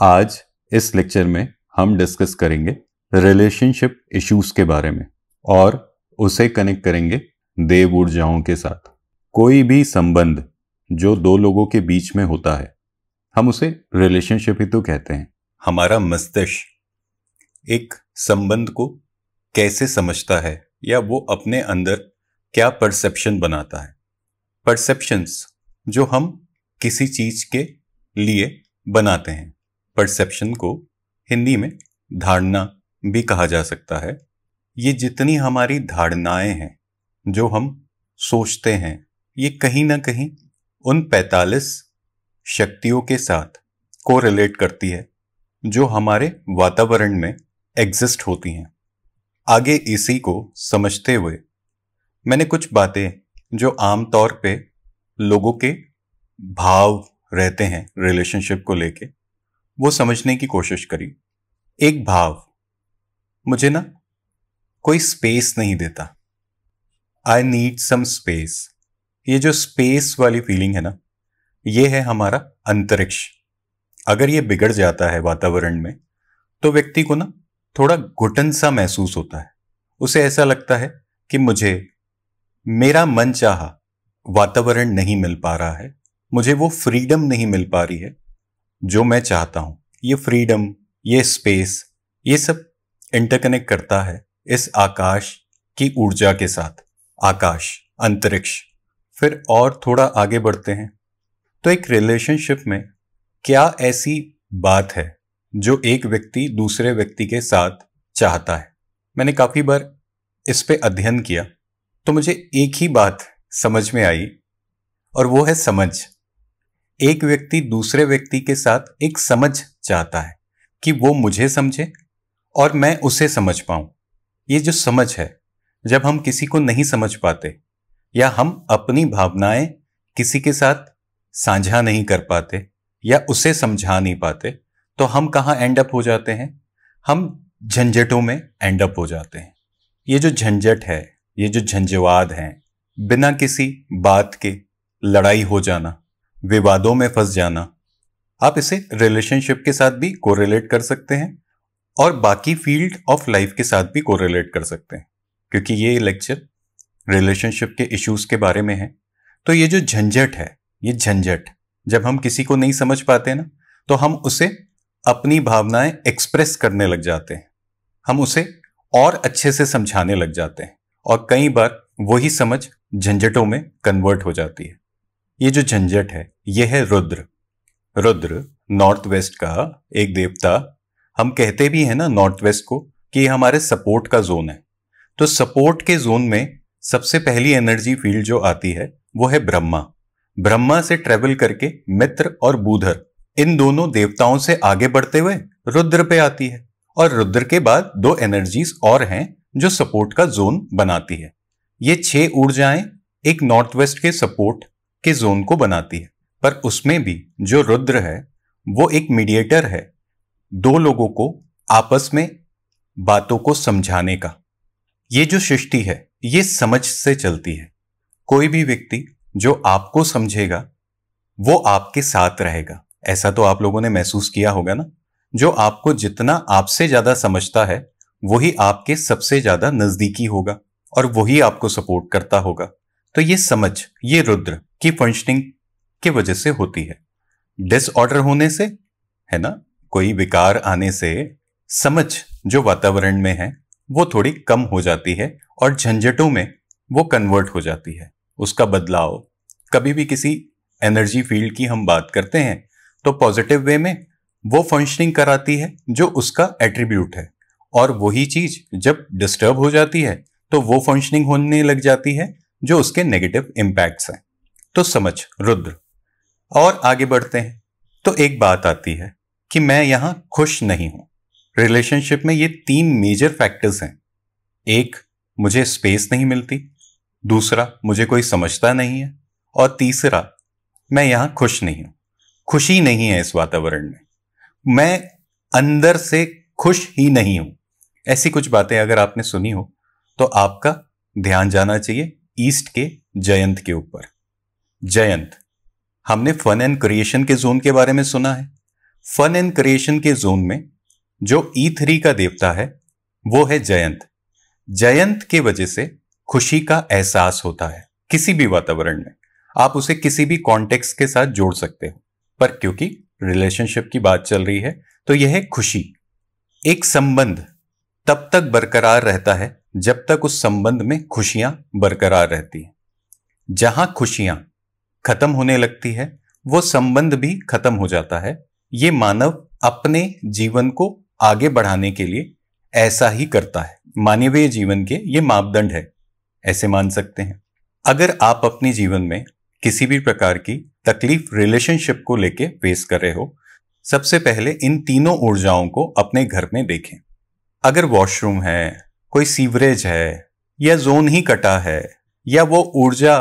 आज इस लेक्चर में हम डिस्कस करेंगे रिलेशनशिप इश्यूज के बारे में और उसे कनेक्ट करेंगे देव ऊर्जाओं के साथ कोई भी संबंध जो दो लोगों के बीच में होता है हम उसे रिलेशनशिप ही तो कहते हैं हमारा मस्तिष्क एक संबंध को कैसे समझता है या वो अपने अंदर क्या परसेप्शन बनाता है परसेप्शंस जो हम किसी चीज के लिए बनाते हैं परसेप्शन को हिंदी में धारणा भी कहा जा सकता है ये जितनी हमारी धारणाएं हैं जो हम सोचते हैं ये कहीं ना कहीं उन 45 शक्तियों के साथ को रिलेट करती है जो हमारे वातावरण में एग्जिस्ट होती हैं आगे इसी को समझते हुए मैंने कुछ बातें जो आमतौर पे लोगों के भाव रहते हैं रिलेशनशिप को लेके वो समझने की कोशिश करी एक भाव मुझे ना कोई स्पेस नहीं देता आई नीड सम स्पेस ये जो स्पेस वाली फीलिंग है ना ये है हमारा अंतरिक्ष अगर ये बिगड़ जाता है वातावरण में तो व्यक्ति को ना थोड़ा घुटन सा महसूस होता है उसे ऐसा लगता है कि मुझे मेरा मन चाह वातावरण नहीं मिल पा रहा है मुझे वो फ्रीडम नहीं मिल पा रही है जो मैं चाहता हूँ ये फ्रीडम ये स्पेस ये सब इंटरकनेक्ट करता है इस आकाश की ऊर्जा के साथ आकाश अंतरिक्ष फिर और थोड़ा आगे बढ़ते हैं तो एक रिलेशनशिप में क्या ऐसी बात है जो एक व्यक्ति दूसरे व्यक्ति के साथ चाहता है मैंने काफ़ी बार इस पर अध्ययन किया तो मुझे एक ही बात समझ में आई और वो है समझ एक व्यक्ति दूसरे व्यक्ति के साथ एक समझ चाहता है कि वो मुझे समझे और मैं उसे समझ पाऊं ये जो समझ है जब हम किसी को नहीं समझ पाते या हम अपनी भावनाएं किसी के साथ साझा नहीं कर पाते या उसे समझा नहीं पाते तो हम कहाँ एंड अप हो जाते हैं हम झंझटों में एंड अप हो जाते हैं ये जो झंझट है ये जो झंझवाद हैं बिना किसी बात के लड़ाई हो जाना विवादों में फंस जाना आप इसे रिलेशनशिप के साथ भी कोरिलेट कर सकते हैं और बाकी फील्ड ऑफ लाइफ के साथ भी कोरिलेट कर सकते हैं क्योंकि ये लेक्चर रिलेशनशिप के इश्यूज के बारे में है तो ये जो झंझट है ये झंझट जब हम किसी को नहीं समझ पाते ना तो हम उसे अपनी भावनाएं एक्सप्रेस करने लग जाते हैं हम उसे और अच्छे से समझाने लग जाते हैं और कई बार वही समझ झंझटों में कन्वर्ट हो जाती है ये जो झंझट है ये है रुद्र रुद्र नॉर्थ वेस्ट का एक देवता हम कहते भी हैं ना नॉर्थ वेस्ट को कि ये हमारे सपोर्ट का जोन है तो सपोर्ट के जोन में सबसे पहली एनर्जी फील्ड जो आती है वो है ब्रह्मा ब्रह्मा से ट्रेवल करके मित्र और बूधर इन दोनों देवताओं से आगे बढ़ते हुए रुद्र पे आती है और रुद्र के बाद दो एनर्जीज और हैं जो सपोर्ट का जोन बनाती है ये छह ऊर्जाएं एक नॉर्थ वेस्ट के सपोर्ट के जोन को बनाती है पर उसमें भी जो रुद्र है वो एक मीडिएटर है दो लोगों को आपस में बातों को समझाने का ये जो सृष्टि है ये समझ से चलती है कोई भी व्यक्ति जो आपको समझेगा वो आपके साथ रहेगा ऐसा तो आप लोगों ने महसूस किया होगा ना जो आपको जितना आपसे ज़्यादा समझता है वही आपके सबसे ज़्यादा नज़दीकी होगा और वही आपको सपोर्ट करता होगा तो ये समझ ये रुद्र की फंक्शनिंग के वजह से होती है डिसऑर्डर होने से है ना कोई विकार आने से समझ जो वातावरण में है वो थोड़ी कम हो जाती है और झंझटों में वो कन्वर्ट हो जाती है उसका बदलाव कभी भी किसी एनर्जी फील्ड की हम बात करते हैं तो पॉजिटिव वे में वो फंक्शनिंग कराती है जो उसका एट्रीब्यूट है और वही चीज जब डिस्टर्ब हो जाती है तो वो फंक्शनिंग होने लग जाती है जो उसके नेगेटिव इम्पैक्ट्स हैं तो समझ रुद्र और आगे बढ़ते हैं तो एक बात आती है कि मैं यहां खुश नहीं हूं रिलेशनशिप में ये तीन मेजर फैक्टर्स हैं एक मुझे स्पेस नहीं मिलती दूसरा मुझे कोई समझता नहीं है और तीसरा मैं यहां खुश नहीं हूं खुशी नहीं है इस वातावरण में मैं अंदर से खुश ही नहीं हूं ऐसी कुछ बातें अगर आपने सुनी हो तो आपका ध्यान जाना चाहिए ईस्ट के जयंत के ऊपर जयंत हमने फन एंड क्रिएशन के जोन के बारे में सुना है फन एंड क्रिएशन के जोन में जो ई e थ्री का देवता है वो है जयंत जयंत के वजह से खुशी का एहसास होता है किसी भी वातावरण में आप उसे किसी भी कॉन्टेक्स्ट के साथ जोड़ सकते हो पर क्योंकि रिलेशनशिप की बात चल रही है तो यह है खुशी एक संबंध तब तक बरकरार रहता है जब तक उस संबंध में खुशियां बरकरार रहती हैं जहां खुशियां खत्म होने लगती है वो संबंध भी खत्म हो जाता है ये मानव अपने जीवन को आगे बढ़ाने के लिए ऐसा ही करता है मानवीय जीवन के ये मापदंड है ऐसे मान सकते हैं अगर आप अपने जीवन में किसी भी प्रकार की तकलीफ रिलेशनशिप को लेके फेस कर रहे हो सबसे पहले इन तीनों ऊर्जाओं को अपने घर में देखें अगर वॉशरूम है कोई सीवरेज है या जोन ही कटा है या वो ऊर्जा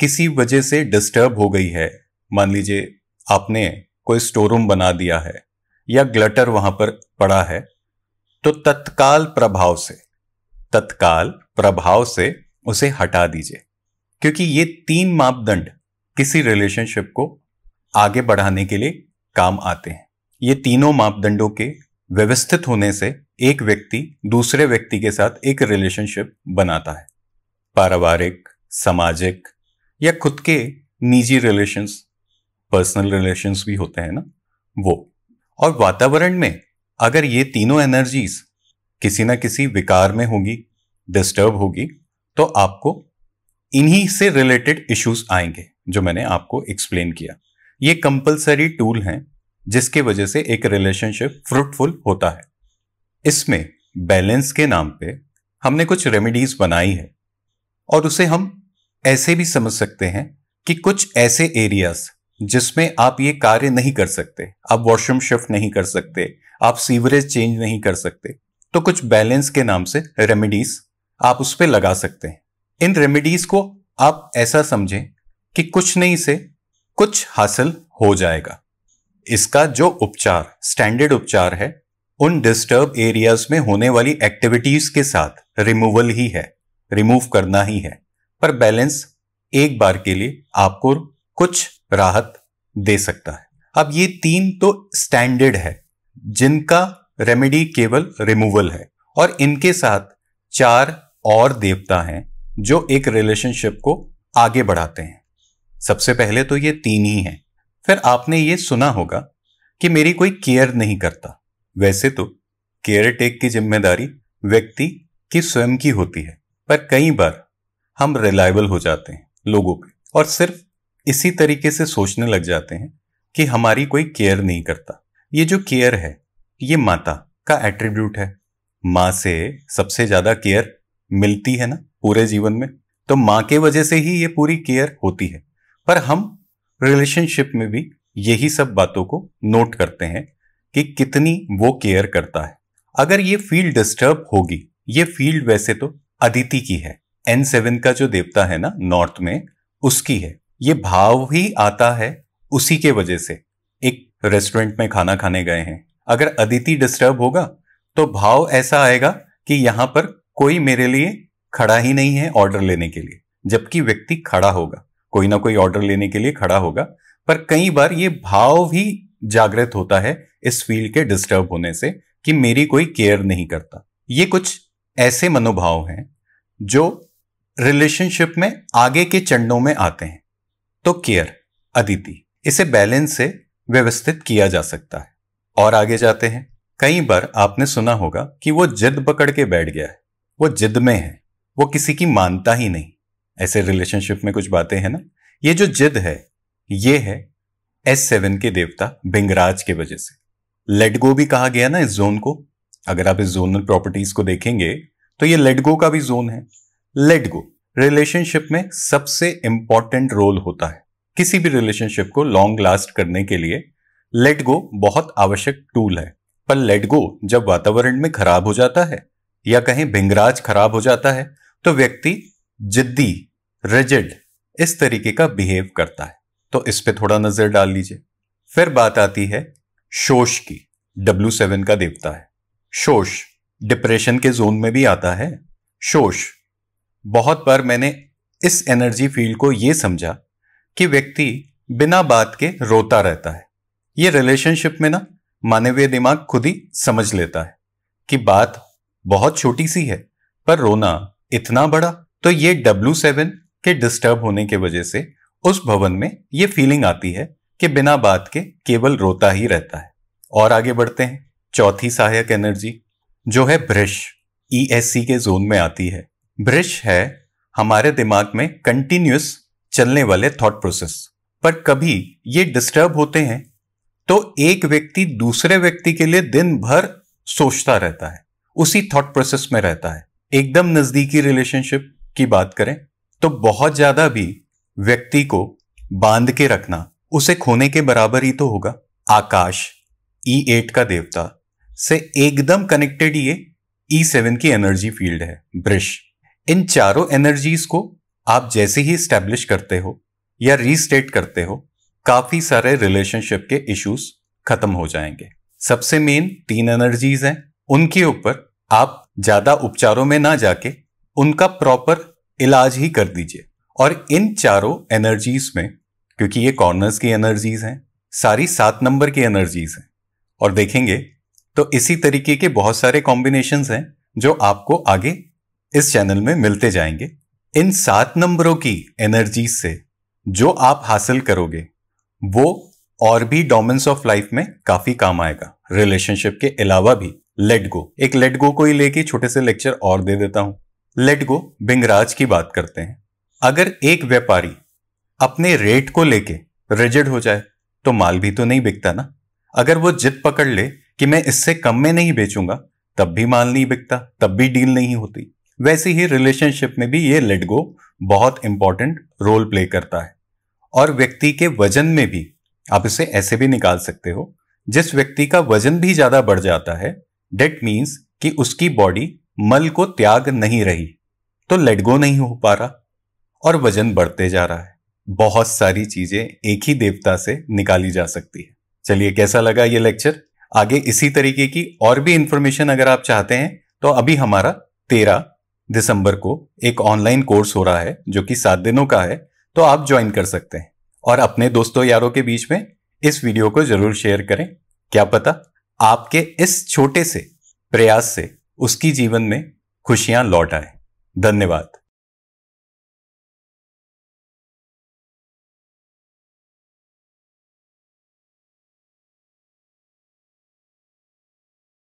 किसी वजह से डिस्टर्ब हो गई है मान लीजिए आपने कोई स्टोर रूम बना दिया है या ग्लटर वहां पर पड़ा है तो तत्काल प्रभाव से तत्काल प्रभाव से उसे हटा दीजिए क्योंकि ये तीन मापदंड किसी रिलेशनशिप को आगे बढ़ाने के लिए काम आते हैं ये तीनों मापदंडों के व्यवस्थित होने से एक व्यक्ति दूसरे व्यक्ति के साथ एक रिलेशनशिप बनाता है पारिवारिक सामाजिक या खुद के निजी रिलेशंस पर्सनल रिलेशंस भी होते हैं ना वो और वातावरण में अगर ये तीनों एनर्जीज किसी ना किसी विकार में होगी डिस्टर्ब होगी तो आपको इन्हीं से रिलेटेड इश्यूज आएंगे जो मैंने आपको एक्सप्लेन किया ये कंपलसरी टूल हैं जिसके वजह से एक रिलेशनशिप फ्रूटफुल होता है इसमें बैलेंस के नाम पे हमने कुछ रेमेडीज बनाई है और उसे हम ऐसे भी समझ सकते हैं कि कुछ ऐसे एरियाज जिसमें आप ये कार्य नहीं कर सकते आप वॉशरूम शिफ्ट नहीं कर सकते आप सीवरेज चेंज नहीं कर सकते तो कुछ बैलेंस के नाम से रेमेडीज आप उस पर लगा सकते हैं इन रेमेडीज को आप ऐसा समझें कि कुछ नहीं से कुछ हासिल हो जाएगा इसका जो उपचार स्टैंडर्ड उपचार है उन डिस्टर्ब एरियाज में होने वाली एक्टिविटीज के साथ रिमूवल ही है रिमूव करना ही है पर बैलेंस एक बार के लिए आपको कुछ राहत दे सकता है अब ये तीन तो स्टैंडर्ड है जिनका रेमेडी केवल रिमूवल है और इनके साथ चार और देवता हैं जो एक रिलेशनशिप को आगे बढ़ाते हैं सबसे पहले तो ये तीन ही हैं फिर आपने ये सुना होगा कि मेरी कोई केयर नहीं करता वैसे तो केयर टेक की जिम्मेदारी व्यक्ति की स्वयं की होती है पर कई बार हम रिलायबल हो जाते हैं लोगों पे और सिर्फ इसी तरीके से सोचने लग जाते हैं कि हमारी कोई केयर नहीं करता ये जो केयर है ये माता का एट्रीब्यूट है माँ से सबसे ज़्यादा केयर मिलती है ना पूरे जीवन में तो माँ के वजह से ही ये पूरी केयर होती है पर हम रिलेशनशिप में भी यही सब बातों को नोट करते हैं कि कितनी वो केयर करता है अगर ये फील्ड डिस्टर्ब होगी ये फील्ड वैसे तो अदिति की है एन सेवन का जो देवता है ना नॉर्थ में उसकी है ये भाव ही आता है उसी के वजह से एक रेस्टोरेंट में खाना खाने गए हैं अगर अदिति डिस्टर्ब होगा तो भाव ऐसा आएगा कि यहां पर कोई मेरे लिए खड़ा ही नहीं है ऑर्डर लेने के लिए जबकि व्यक्ति खड़ा होगा कोई ना कोई ऑर्डर लेने के लिए खड़ा होगा पर कई बार ये भाव ही जागृत होता है इस फील्ड के डिस्टर्ब होने से कि मेरी कोई केयर नहीं करता ये कुछ ऐसे मनोभाव हैं जो रिलेशनशिप में आगे के चरणों में आते हैं तो केयर अदिति इसे बैलेंस से व्यवस्थित किया जा सकता है और आगे जाते हैं कई बार आपने सुना होगा कि वो जिद पकड़ के बैठ गया है वो जिद में है वो किसी की मानता ही नहीं ऐसे रिलेशनशिप में कुछ बातें हैं ना ये जो जिद है ये है एस सेवन के देवता भिंगराज के वजह से लेडगो भी कहा गया ना इस जोन को अगर आप इस जोनल प्रॉपर्टीज को देखेंगे तो ये लेडगो का भी जोन है लेट गो रिलेशनशिप में सबसे इंपॉर्टेंट रोल होता है किसी भी रिलेशनशिप को लॉन्ग लास्ट करने के लिए लेट गो बहुत आवश्यक टूल है पर लेट गो जब वातावरण में खराब हो जाता है या कहीं भिंगराज खराब हो जाता है तो व्यक्ति जिद्दी रिजिड इस तरीके का बिहेव करता है तो इस पर थोड़ा नजर डाल लीजिए फिर बात आती है शोष की डब्ल्यू सेवन का देवता है शोष डिप्रेशन के जोन में भी आता है शोष बहुत बार मैंने इस एनर्जी फील्ड को यह समझा कि व्यक्ति बिना बात के रोता रहता है ये रिलेशनशिप में ना मानवीय दिमाग खुद ही समझ लेता है कि बात बहुत छोटी सी है पर रोना इतना बड़ा तो ये डब्ल्यू सेवन के डिस्टर्ब होने के वजह से उस भवन में ये फीलिंग आती है कि बिना बात के केवल रोता ही रहता है और आगे बढ़ते हैं चौथी सहायक एनर्जी जो है ब्रश ई e के जोन में आती है ब्रश है हमारे दिमाग में कंटिन्यूस चलने वाले थॉट प्रोसेस पर कभी ये डिस्टर्ब होते हैं तो एक व्यक्ति दूसरे व्यक्ति के लिए दिन भर सोचता रहता है उसी थॉट प्रोसेस में रहता है एकदम नजदीकी रिलेशनशिप की बात करें तो बहुत ज्यादा भी व्यक्ति को बांध के रखना उसे खोने के बराबर ही तो होगा आकाश ई e एट का देवता से एकदम कनेक्टेड ये ई e सेवन की एनर्जी फील्ड है ब्रिश इन चारों एनर्जीज को आप जैसे ही स्टैब्लिश करते हो या रीस्टेट करते हो काफी सारे रिलेशनशिप के इश्यूज खत्म हो जाएंगे सबसे मेन तीन एनर्जीज हैं उनके ऊपर आप ज्यादा उपचारों में ना जाके उनका प्रॉपर इलाज ही कर दीजिए और इन चारों एनर्जीज में क्योंकि ये कॉर्नर्स की एनर्जीज हैं सारी सात नंबर की एनर्जीज हैं और देखेंगे तो इसी तरीके के बहुत सारे कॉम्बिनेशन हैं जो आपको आगे इस चैनल में मिलते जाएंगे इन सात नंबरों की एनर्जी से जो आप हासिल करोगे वो और भी डोमेंस ऑफ लाइफ में काफी काम आएगा रिलेशनशिप के अलावा भी लेट गो एक लेट गो को ही लेके छोटे से लेक्चर और दे देता हूं लेट गो बिंगराज की बात करते हैं अगर एक व्यापारी अपने रेट को लेके रिजिड हो जाए तो माल भी तो नहीं बिकता ना अगर वो जिद पकड़ ले कि मैं इससे कम में नहीं बेचूंगा तब भी माल नहीं बिकता तब भी डील नहीं होती वैसे ही रिलेशनशिप में भी ये लेट गो बहुत इंपॉर्टेंट रोल प्ले करता है और व्यक्ति के वजन में भी आप इसे ऐसे भी निकाल सकते हो जिस व्यक्ति का वजन भी ज्यादा बढ़ जाता है डेट मीन्स कि उसकी बॉडी मल को त्याग नहीं रही तो लेट गो नहीं हो पा रहा और वजन बढ़ते जा रहा है बहुत सारी चीजें एक ही देवता से निकाली जा सकती है चलिए कैसा लगा ये लेक्चर आगे इसी तरीके की और भी इंफॉर्मेशन अगर आप चाहते हैं तो अभी हमारा तेरा दिसंबर को एक ऑनलाइन कोर्स हो रहा है जो कि सात दिनों का है तो आप ज्वाइन कर सकते हैं और अपने दोस्तों यारों के बीच में इस वीडियो को जरूर शेयर करें क्या पता आपके इस छोटे से प्रयास से उसकी जीवन में खुशियां लौट आए धन्यवाद